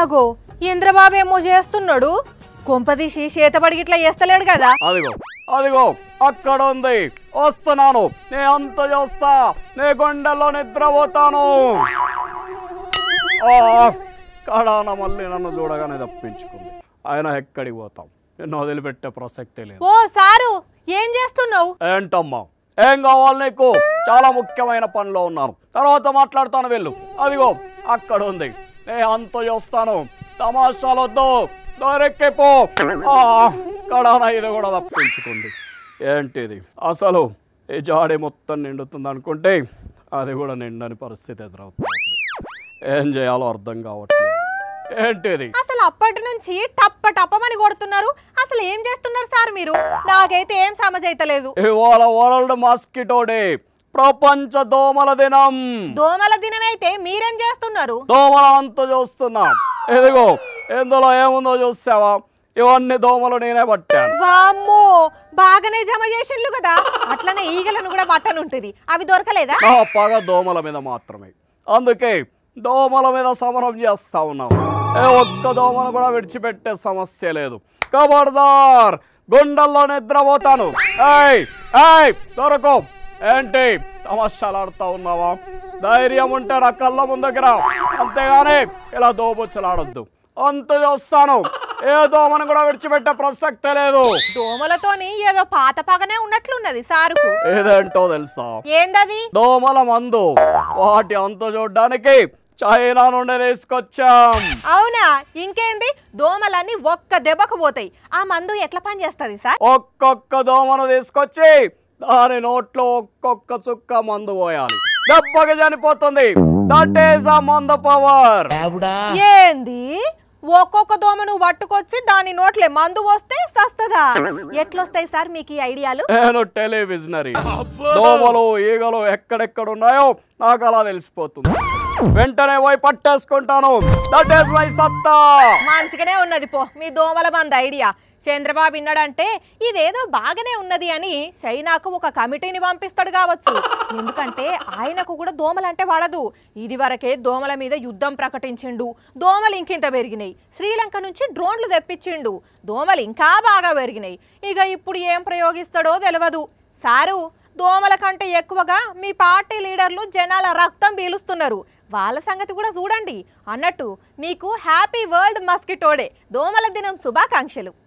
ఇంద్రబాబు ఇంద్రబాబేమో చేస్తున్నాడు కొంపదీసి చేతబడి ఇట్లా చేస్తలేడు కదా అదిగో అదిగో అక్కడ ఉంది వస్తున్నాను నే అంత చేస్తా నే గుండెల్లో నిద్రపోతాను కడాన మళ్ళీ నన్ను చూడగానే తప్పించుకుంది ఆయన ఎక్కడికి పోతాం నిన్ను వదిలిపెట్టే ప్రసక్తే లేదు ఓ సారు ఏం చేస్తున్నావు ఏంటమ్మా ఏం కావాలి నీకు చాలా ముఖ్యమైన పనిలో ఉన్నాను తర్వాత మాట్లాడతాను వెళ్ళు అదిగో అక్కడ ఉంది అంతయోస్తాను తమాషాలొద్దు దొరికిపో కడాన ఇది కూడా తప్పించుకోండి ఏంటిది అసలు ఈ జాడి మొత్తం నిండుతుంది అనుకుంటే అది కూడా నిండని పరిస్థితి ఎదురవుతుంది ఏం చేయాలో అర్థం కావట్లేదు ఏంటిది అసలు అప్పటి నుంచి టప్ప టప్పమని కొడుతున్నారు అసలు ఏం చేస్తున్నారు సార్ మీరు నాకైతే ఏం సమజ్ అయితే లేదు ఇవాళ వరల్డ్ మాస్కిటో డే ప్రపంచ దోమల దినం దోమల దినం అయితే మీరేం చేస్తున్నారు దోమల అంత చూస్తున్నా ఇదిగో ఇందులో ఏముందో చూసావా ఇవన్నీ దోమలు నేనే పట్టాను బాగానే జమ చేసిండు కదా అట్లనే ఈగలను కూడా పట్టనుంటుంది అవి దొరకలేదా పగ దోమల మీద మాత్రమే అందుకే దోమల మీద సమరం చేస్తా ఉన్నాం ఏ ఒక్క దోమను కూడా విడిచిపెట్టే సమస్య లేదు కబర్దార్ గుండెల్లో నిద్రపోతాను ఏయ్ దొరకం ఏంటి తమాషాలాడుతూ ఉన్నావా ధైర్యం ఉంటే నా కళ్ళ ముందుకు అంతేగాని ఇలా దోబొచ్చలాడొద్దు అంత చూస్తాను ఏ దోమను కూడా విడిచిపెట్టే ప్రసక్తే లేదు దోమలతోని ఏదో పాత పగనే ఉన్నట్లున్నది సారు ఏదేంటో తెలుసా ఏందది దోమల మందు వాటి అంత చూడడానికి చైనా నుండి తీసుకొచ్చాం అవునా ఇంకేంది దోమలన్నీ ఒక్క దెబ్బకు పోతాయి ఆ మందు ఎట్లా పని చేస్తుంది సార్ ఒక్కొక్క దోమను తీసుకొచ్చి దాని నోట్లో ఒక్కొక్క చుక్క మందు పోయాలి దెబ్బకి చనిపోతుంది దట్ మంద పవర్ ఏంది ఒక్కొక్క దోమ నువ్వు పట్టుకొచ్చి దాని నోట్లే మందు వస్తే సస్తదా ఎట్లొస్తాయి సార్ మీకు ఈ ఐడియాలు నేను టెలివిజనరీ దోమలు ఈగలు ఎక్కడెక్కడ ఉన్నాయో నాకు అలా తెలిసిపోతుంది వెంటనే పోయి పట్టేసుకుంటాను దట్ ఈస్ మై సత్తా మంచిగానే ఉన్నది పో మీ దోమల మంది ఐడియా చంద్రబాబు విన్నాడంటే ఇదేదో బాగానే ఉన్నది అని చైనాకు ఒక కమిటీని పంపిస్తాడు కావచ్చు ఎందుకంటే ఆయనకు కూడా దోమలంటే వాడదు ఇది వరకే దోమల మీద యుద్ధం ప్రకటించిండు దోమలు ఇంకింత పెరిగినాయి శ్రీలంక నుంచి డ్రోన్లు తెప్పించిండు దోమలు ఇంకా బాగా పెరిగినాయి ఇక ఇప్పుడు ఏం ప్రయోగిస్తాడో తెలియదు సారు దోమల కంటే ఎక్కువగా మీ పార్టీ లీడర్లు జనాల రక్తం పీలుస్తున్నారు వాళ్ళ సంగతి కూడా చూడండి అన్నట్టు మీకు హ్యాపీ వరల్డ్ మస్కిటోడే దోమల దినం శుభాకాంక్షలు